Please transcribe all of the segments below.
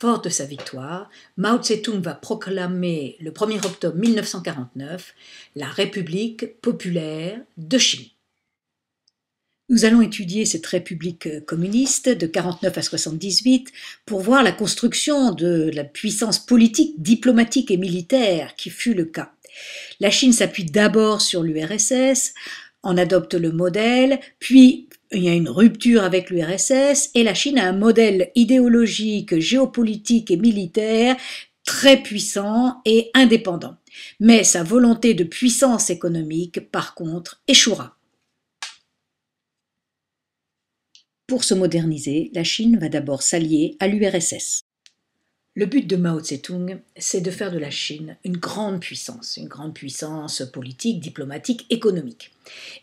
Fort de sa victoire, Mao Tse-tung va proclamer le 1er octobre 1949 la République populaire de Chine. Nous allons étudier cette République euh, communiste de 49 à 78 pour voir la construction de la puissance politique, diplomatique et militaire qui fut le cas. La Chine s'appuie d'abord sur l'URSS, en adopte le modèle, puis il y a une rupture avec l'URSS et la Chine a un modèle idéologique, géopolitique et militaire très puissant et indépendant. Mais sa volonté de puissance économique, par contre, échouera. Pour se moderniser, la Chine va d'abord s'allier à l'URSS. Le but de Mao Zedong, c'est de faire de la Chine une grande puissance, une grande puissance politique, diplomatique, économique.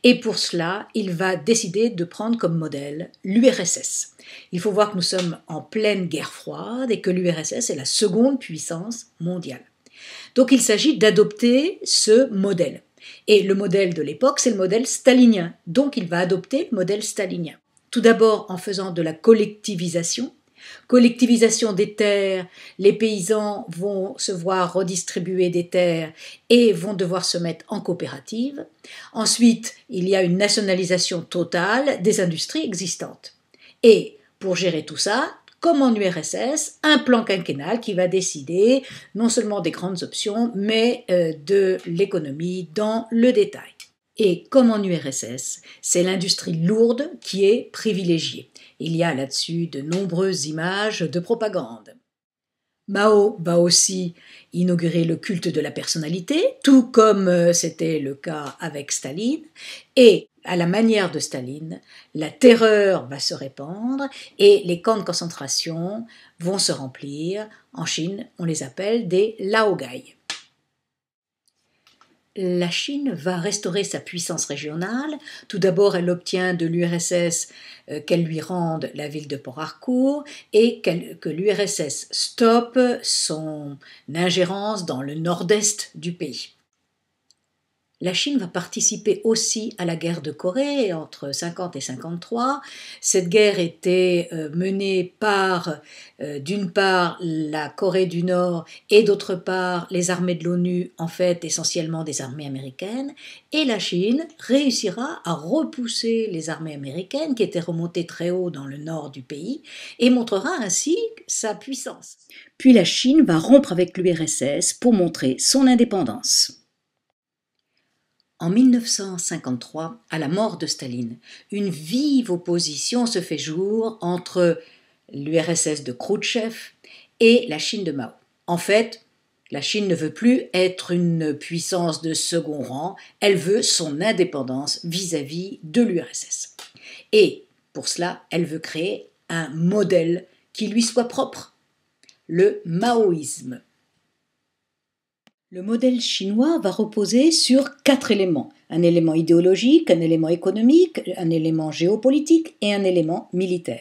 Et pour cela, il va décider de prendre comme modèle l'URSS. Il faut voir que nous sommes en pleine guerre froide et que l'URSS est la seconde puissance mondiale. Donc il s'agit d'adopter ce modèle. Et le modèle de l'époque, c'est le modèle stalinien. Donc il va adopter le modèle stalinien. Tout d'abord en faisant de la collectivisation, collectivisation des terres, les paysans vont se voir redistribuer des terres et vont devoir se mettre en coopérative. Ensuite, il y a une nationalisation totale des industries existantes. Et pour gérer tout ça, comme en URSS, un plan quinquennal qui va décider non seulement des grandes options, mais euh, de l'économie dans le détail. Et comme en URSS, c'est l'industrie lourde qui est privilégiée. Il y a là-dessus de nombreuses images de propagande. Mao va aussi inaugurer le culte de la personnalité, tout comme euh, c'était le cas avec Staline, et à la manière de Staline, la terreur va se répandre et les camps de concentration vont se remplir. En Chine, on les appelle des laogai la Chine va restaurer sa puissance régionale. Tout d'abord, elle obtient de l'URSS euh, qu'elle lui rende la ville de Port Harcourt et que l'URSS stoppe son ingérence dans le nord-est du pays la Chine va participer aussi à la guerre de Corée entre 50 et 53. Cette guerre était euh, menée par, euh, d'une part, la Corée du Nord et d'autre part, les armées de l'ONU, en fait essentiellement des armées américaines. Et la Chine réussira à repousser les armées américaines qui étaient remontées très haut dans le nord du pays et montrera ainsi sa puissance. Puis la Chine va rompre avec l'URSS pour montrer son indépendance en 1953, à la mort de Staline, une vive opposition se fait jour entre l'URSS de Khrouchtchev et la Chine de Mao. En fait, la Chine ne veut plus être une puissance de second rang, elle veut son indépendance vis-à-vis de l'URSS. Et pour cela, elle veut créer un modèle qui lui soit propre, le maoïsme. Le modèle chinois va reposer sur quatre éléments. Un élément idéologique, un élément économique, un élément géopolitique et un élément militaire.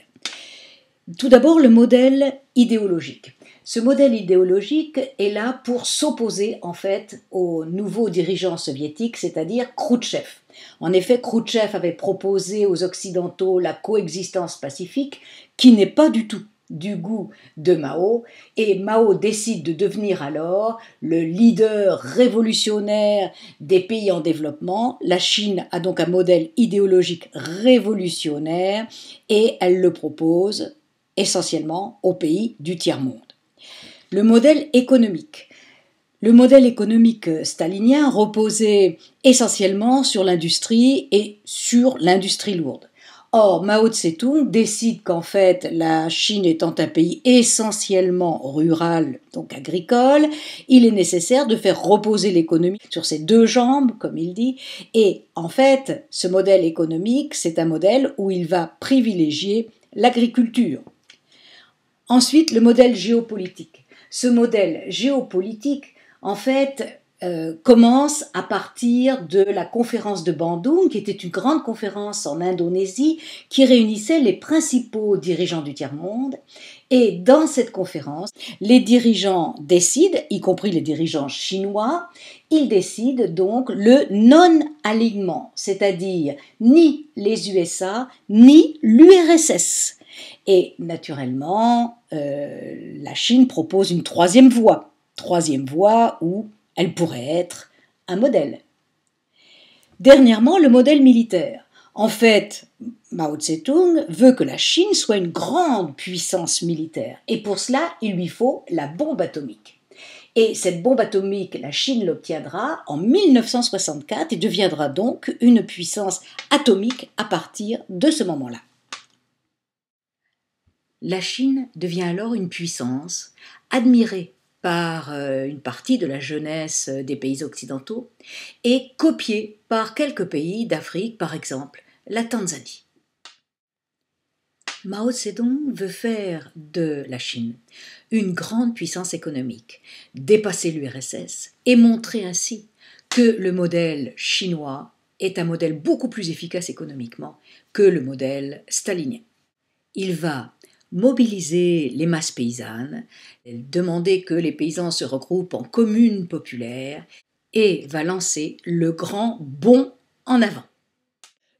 Tout d'abord, le modèle idéologique. Ce modèle idéologique est là pour s'opposer en fait aux nouveaux dirigeants soviétiques, c'est-à-dire Khrouchtchev. En effet, Khrouchtchev avait proposé aux Occidentaux la coexistence pacifique, qui n'est pas du tout du goût de Mao, et Mao décide de devenir alors le leader révolutionnaire des pays en développement. La Chine a donc un modèle idéologique révolutionnaire et elle le propose essentiellement aux pays du tiers-monde. Le modèle économique. Le modèle économique stalinien reposait essentiellement sur l'industrie et sur l'industrie lourde. Or, Mao Tse-tung décide qu'en fait, la Chine étant un pays essentiellement rural, donc agricole, il est nécessaire de faire reposer l'économie sur ses deux jambes, comme il dit. Et en fait, ce modèle économique, c'est un modèle où il va privilégier l'agriculture. Ensuite, le modèle géopolitique. Ce modèle géopolitique, en fait, euh, commence à partir de la conférence de Bandung, qui était une grande conférence en Indonésie qui réunissait les principaux dirigeants du tiers-monde. Et dans cette conférence, les dirigeants décident, y compris les dirigeants chinois, ils décident donc le non-alignement, c'est-à-dire ni les USA, ni l'URSS. Et naturellement, euh, la Chine propose une troisième voie, troisième voie où elle pourrait être un modèle. Dernièrement, le modèle militaire. En fait, Mao Zedong veut que la Chine soit une grande puissance militaire, et pour cela, il lui faut la bombe atomique. Et cette bombe atomique, la Chine l'obtiendra en 1964 et deviendra donc une puissance atomique à partir de ce moment-là. La Chine devient alors une puissance admirée par euh, une partie de la jeunesse euh, des pays occidentaux et copié par quelques pays d'Afrique, par exemple la Tanzanie. Mao Zedong veut faire de la Chine une grande puissance économique, dépasser l'URSS et montrer ainsi que le modèle chinois est un modèle beaucoup plus efficace économiquement que le modèle stalinien. Il va mobiliser les masses paysannes, demander que les paysans se regroupent en communes populaires et va lancer le grand bond en avant.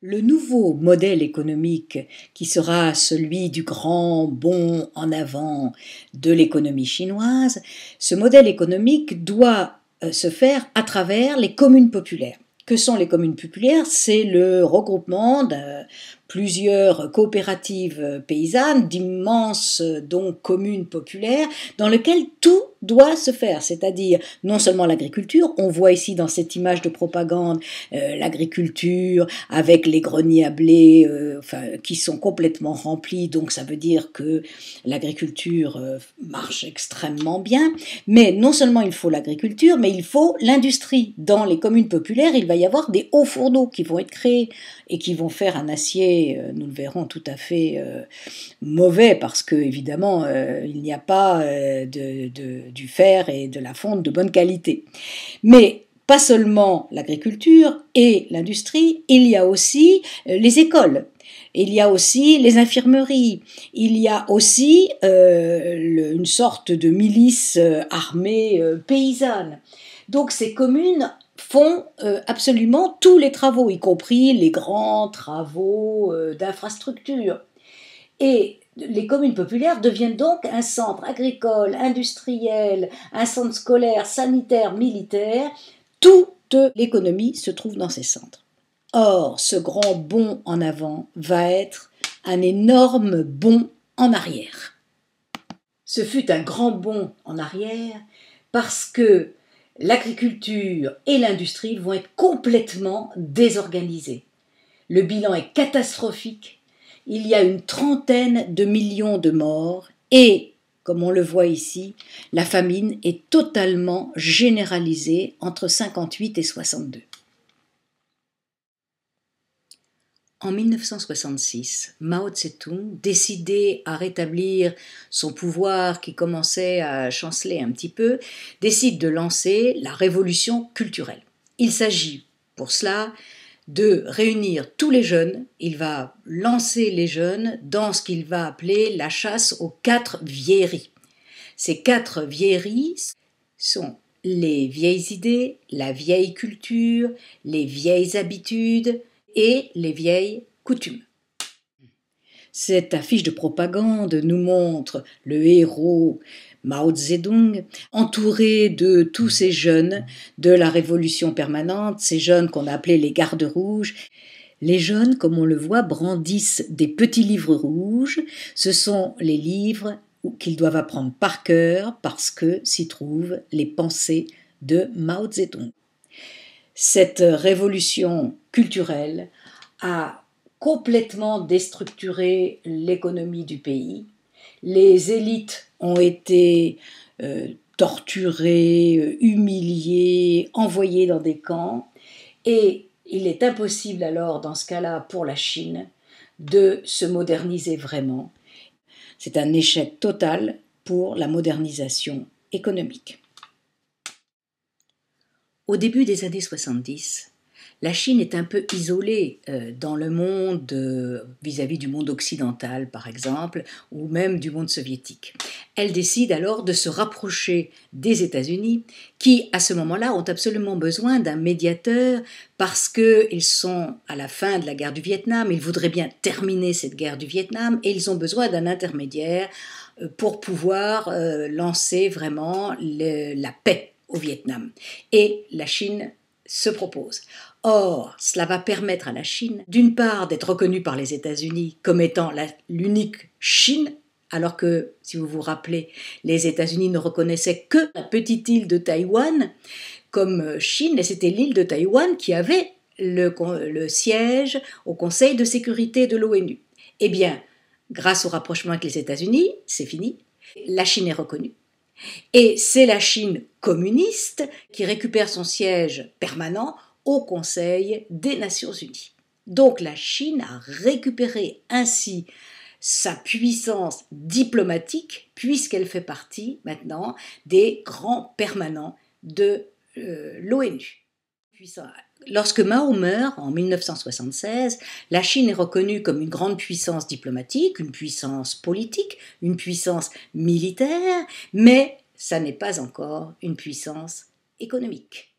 Le nouveau modèle économique qui sera celui du grand bond en avant de l'économie chinoise, ce modèle économique doit euh, se faire à travers les communes populaires. Que sont les communes populaires C'est le regroupement plusieurs coopératives paysannes, d'immenses euh, donc communes populaires, dans lesquelles tout doit se faire, c'est-à-dire non seulement l'agriculture, on voit ici dans cette image de propagande euh, l'agriculture avec les greniers à blé euh, enfin, qui sont complètement remplis, donc ça veut dire que l'agriculture marche extrêmement bien, mais non seulement il faut l'agriculture, mais il faut l'industrie. Dans les communes populaires, il va y avoir des hauts fourneaux qui vont être créés et qui vont faire un acier euh, nous le verrons, tout à fait euh, mauvais parce que évidemment euh, il n'y a pas de, du fer et de la fonte de bonne qualité. Mais pas seulement l'agriculture et l'industrie, il y a aussi les écoles. Il y a aussi les infirmeries, il y a aussi une sorte de milice armée paysanne. Donc ces communes font euh, absolument tous les travaux, y compris les grands travaux euh, d'infrastructure. Et les communes populaires deviennent donc un centre agricole, industriel, un centre scolaire, sanitaire, militaire. Toute l'économie se trouve dans ces centres. Or, ce grand bond en avant va être un énorme bond en arrière. Ce fut un grand bond en arrière parce que l'agriculture et l'industrie vont être complètement désorganisées. Le bilan est catastrophique. Il y a une trentaine de millions de morts et, comme on le voit ici, la famine est totalement généralisée entre 58 et 62. En 1966, Mao Tse-tung, décidé à rétablir son pouvoir qui commençait à chanceler un petit peu, décide de lancer la révolution culturelle. Il s'agit pour cela de réunir tous les jeunes, il va lancer les jeunes dans ce qu'il va appeler la chasse aux quatre vieilleries. Ces quatre vieilleries sont les vieilles idées, la vieille culture, les vieilles habitudes, et les vieilles coutumes. Cette affiche de propagande nous montre le héros Mao Zedong entouré de tous ces jeunes de la révolution permanente, ces jeunes qu'on appelait les gardes rouges. Les jeunes, comme on le voit, brandissent des petits livres rouges. Ce sont les livres qu'ils doivent apprendre par cœur parce que s'y trouvent les pensées de Mao Zedong. Cette révolution culturelle a complètement déstructuré l'économie du pays. Les élites ont été euh, torturées, euh, humiliées, envoyées dans des camps. Et il est impossible alors, dans ce cas-là, pour la Chine, de se moderniser vraiment. C'est un échec total pour la modernisation économique. Au début des années 70, la Chine est un peu isolée euh, dans le monde euh, vis-à-vis du monde occidental, par exemple, ou même du monde soviétique. Elle décide alors de se rapprocher des États-Unis, qui, à ce moment-là, ont absolument besoin d'un médiateur parce qu'ils sont à la fin de la guerre du Vietnam, ils voudraient bien terminer cette guerre du Vietnam, et ils ont besoin d'un intermédiaire euh, pour pouvoir lancer vraiment la paix au Vietnam. Et la Chine se propose. Or, cela va permettre à la Chine, d'une part, d'être reconnue par les États-Unis comme étant l'unique Chine, alors que, si vous vous rappelez, les États-Unis ne reconnaissaient que la petite île de Taïwan comme euh, Chine, et c'était l'île de Taïwan qui avait le, le, siège au Conseil de sécurité de l'ONU. Eh bien, grâce au rapprochement avec les États-Unis, c'est fini, la Chine est reconnue. Et c'est la Chine communiste qui récupère son siège permanent au Conseil des Nations Unies. Donc la Chine a récupéré ainsi sa puissance diplomatique puisqu'elle fait partie maintenant des grands permanents de euh, l'ONU. Lorsque Mao meurt en 1976, la Chine est reconnue comme une grande puissance diplomatique, une puissance politique, une puissance militaire, mais ça n'est pas encore une puissance économique.